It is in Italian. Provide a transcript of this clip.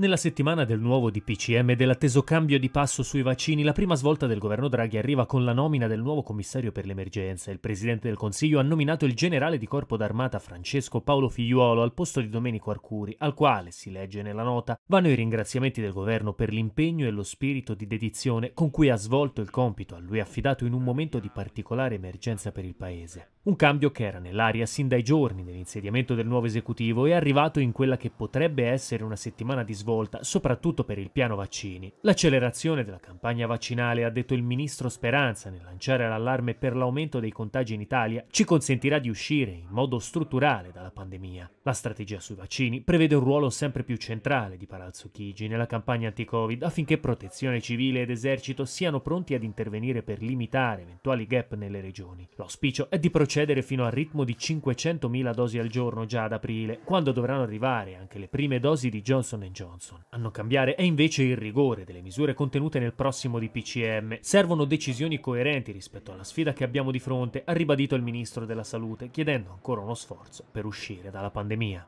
Nella settimana del nuovo DPCM e dell'atteso cambio di passo sui vaccini, la prima svolta del governo Draghi arriva con la nomina del nuovo commissario per l'emergenza. Il presidente del Consiglio ha nominato il generale di corpo d'armata Francesco Paolo Figliuolo al posto di Domenico Arcuri, al quale, si legge nella nota, vanno i ringraziamenti del governo per l'impegno e lo spirito di dedizione con cui ha svolto il compito a lui affidato in un momento di particolare emergenza per il paese. Un cambio che era nell'aria sin dai giorni dell'insediamento del nuovo esecutivo e arrivato in quella che potrebbe essere una settimana di svolta svolta, soprattutto per il piano vaccini. L'accelerazione della campagna vaccinale, ha detto il ministro Speranza nel lanciare l'allarme per l'aumento dei contagi in Italia, ci consentirà di uscire in modo strutturale dalla pandemia. La strategia sui vaccini prevede un ruolo sempre più centrale di Palazzo Chigi nella campagna anti-Covid affinché protezione civile ed esercito siano pronti ad intervenire per limitare eventuali gap nelle regioni. L'auspicio è di procedere fino al ritmo di 500.000 dosi al giorno già ad aprile, quando dovranno arrivare anche le prime dosi di Johnson Johnson. Johnson. A non cambiare è invece il rigore delle misure contenute nel prossimo DPCM. Servono decisioni coerenti rispetto alla sfida che abbiamo di fronte, ha ribadito il ministro della salute, chiedendo ancora uno sforzo per uscire dalla pandemia.